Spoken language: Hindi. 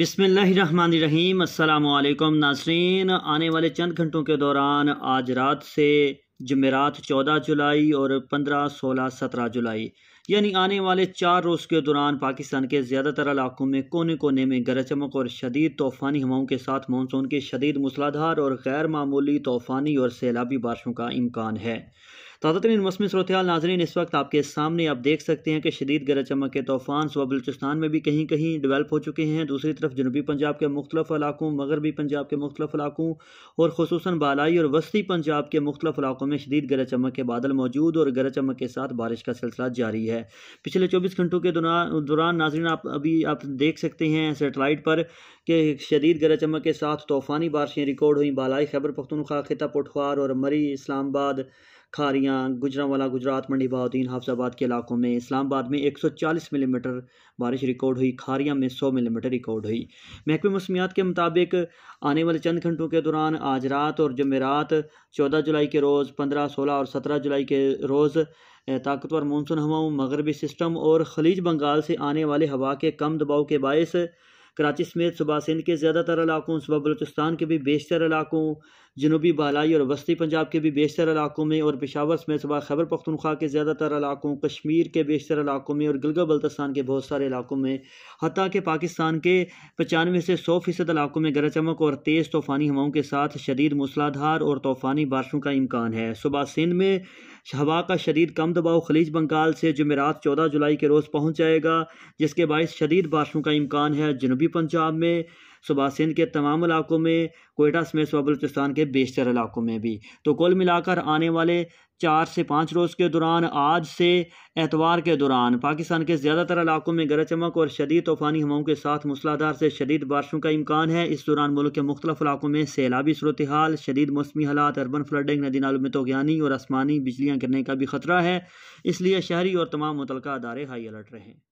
बिसमीम् अल्लाम नासरीन आने वाले चंद घंटों के दौरान आज रात से जमेरात चौदह जुलाई और पंद्रह सोलह सत्रह जुलाई यानी आने वाले चार रोज़ के दौरान पाकिस्तान के ज़्यादातर इलाकों में कोने कोने में गरज चमक और शदीद तूफ़ानी हवाओं के साथ मानसून के शदीद मूसलाधार और गैर मामूली तूफ़ानी और सैलाबी बारिशों का इम्कान है ताज़ा तरीन मौसमी सूरतहाल नाजरीन इस वक्त आपके सामने आप देख सकते हैं कि शदीद गरज चमक के तूफ़ान सुबह बलूचिस्तान में भी कहीं कहीं डेवलप हो चुके हैं दूसरी तरफ जनूबी पंजाब के मुख्तफ इलाकों मगरबी पंजाब के मुख्तफ इलाकों और खसूस बालाई और वस्ती पंजाब के मुख्तफ इलाकों में शदीद गरज चमक के बादल मौजूद और गरज चमक के साथ बारिश का सिलसिला जारी है पिछले चौबीस घंटों के दौरान नाजरीन आप अभी आप देख सकते हैं सेटेलाइट पर कि शदीद गरज चमक के साथ तूफ़ानी बारिशें रिकॉर्ड हुई बालाई खैबर पख्तनख्वा खिता पटवार और मरी इस्लामाबाद खारियाँ गुजरावाला गुजरात मंडी बहाउद्दीन हाफजाबाद के इलाकों में इस्लामाबाद में 140 मिलीमीटर बारिश रिकॉर्ड हुई खारियाँ में 100 मिलीमीटर रिकॉर्ड हुई महकमे मौसमियात के मुताबिक आने वाले चंद घंटों के दौरान आज रात और जमेरात चौदह जुलाई के रोज़ पंद्रह सोलह और सत्रह जुलाई के रोज़ ताकतवर मानसून हवाओं मगरबी सिस्टम और खलीज बंगाल से आने वाले हवा के कम दबाव के बायस कराची समेत सुबह सिंध के ज़्यादातर इलाकों सुबह बलोचिस्तान के भी बेशतर इलाकों जनूबी बालाई और वस्ती पंजाब के भी बेशतर इलाकों में और पेशावर में सुबह खैबर पख्तनख्वा के ज़्यादातर इलाकों कश्मीर के बेशतर इलाकों में और गिलगा बल्तस्तान के बहुत सारे इलाकों में हती कि पाकिस्तान के पचानवे से सौ फ़ीसद इलाकों में गरज चमक और तेज़ तूफ़ानी हवाओं के साथ शदीद मूसलाधार और तूफ़ानी बारिशों का इम्कान है सुबह सिंध में हवा का शदीद कम दबाव खलीज बंगाल से जमेरात चौदह जुलाई के रोज़ पहुँच जाएगा जिसके बायस शदीद बारिशों का इम्कान है जनूबी पंजाब में सुबह सिंध के तमाम इलाकों में कोयटा समेत सुबह बलोचिस्तान के बेशतर इलाकों में भी तो कुल मिलाकर आने वाले चार से पाँच रोज़ के दौरान आज से एतवार के दौरान पाकिस्तान के ज़्यादातर इलाकों में गरज चमक और शदीद तूफ़ानी हवाओं के साथ मूसलाधार से शदीद बारिशों का इम्कान है इस दौरान मुल्क के मुख्तलिफ इलाकों में सैलाबी सूरत हाल शदीद मौसमी हालात अर्बन फ्लडिंग नदी नालों में तोगयानी और आसमानी बिजलियाँ गिरने का भी खतरा है इसलिए शहरी और तमाम मुतल अदारे हाई अलर्ट रहें